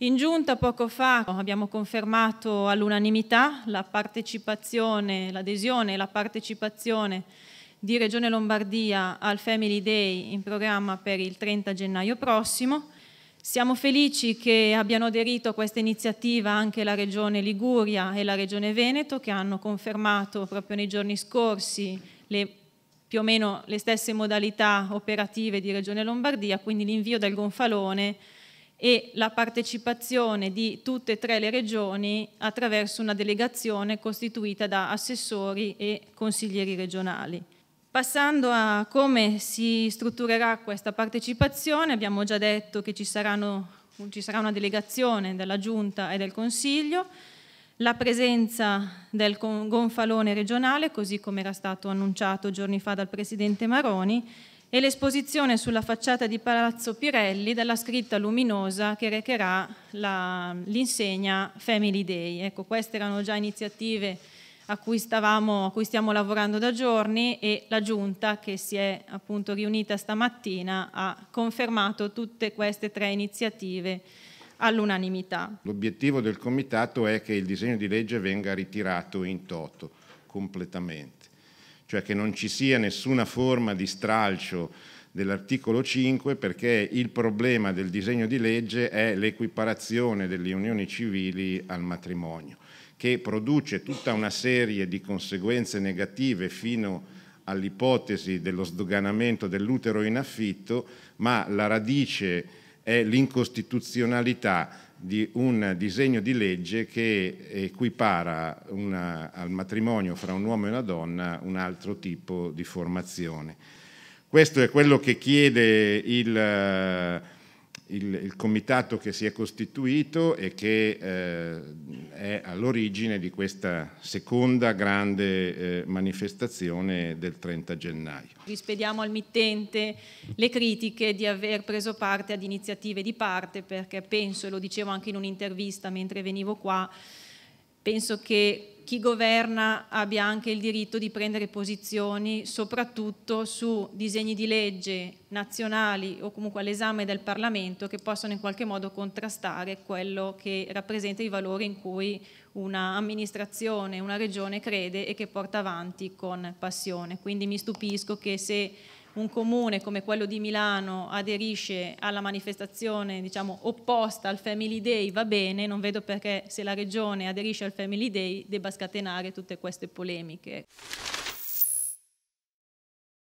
In giunta poco fa abbiamo confermato all'unanimità la partecipazione, l'adesione e la partecipazione di Regione Lombardia al Family Day in programma per il 30 gennaio prossimo. Siamo felici che abbiano aderito a questa iniziativa anche la Regione Liguria e la Regione Veneto che hanno confermato proprio nei giorni scorsi le, più o meno le stesse modalità operative di Regione Lombardia, quindi l'invio del gonfalone e la partecipazione di tutte e tre le regioni attraverso una delegazione costituita da assessori e consiglieri regionali. Passando a come si strutturerà questa partecipazione, abbiamo già detto che ci, saranno, ci sarà una delegazione della Giunta e del Consiglio, la presenza del gonfalone regionale, così come era stato annunciato giorni fa dal Presidente Maroni, e l'esposizione sulla facciata di Palazzo Pirelli della scritta luminosa che recherà l'insegna Family Day. Ecco, queste erano già iniziative a cui, stavamo, a cui stiamo lavorando da giorni e la Giunta che si è appunto riunita stamattina ha confermato tutte queste tre iniziative all'unanimità. L'obiettivo del Comitato è che il disegno di legge venga ritirato in toto completamente cioè che non ci sia nessuna forma di stralcio dell'articolo 5 perché il problema del disegno di legge è l'equiparazione delle unioni civili al matrimonio, che produce tutta una serie di conseguenze negative fino all'ipotesi dello sdoganamento dell'utero in affitto, ma la radice è l'incostituzionalità di un disegno di legge che equipara una, al matrimonio fra un uomo e una donna un altro tipo di formazione. Questo è quello che chiede il il, il, comitato che si è costituito e che eh, è all'origine di questa seconda grande eh, manifestazione del 30 gennaio. Rispediamo al mittente le critiche di aver preso parte ad iniziative di parte perché penso, e lo dicevo anche in un'intervista mentre venivo qua, penso che chi governa abbia anche il diritto di prendere posizioni soprattutto su disegni di legge nazionali o comunque all'esame del Parlamento che possono in qualche modo contrastare quello che rappresenta i valori in cui un'amministrazione, una regione crede e che porta avanti con passione. Quindi mi stupisco che se un comune come quello di Milano aderisce alla manifestazione diciamo, opposta al Family Day va bene, non vedo perché se la regione aderisce al Family Day debba scatenare tutte queste polemiche.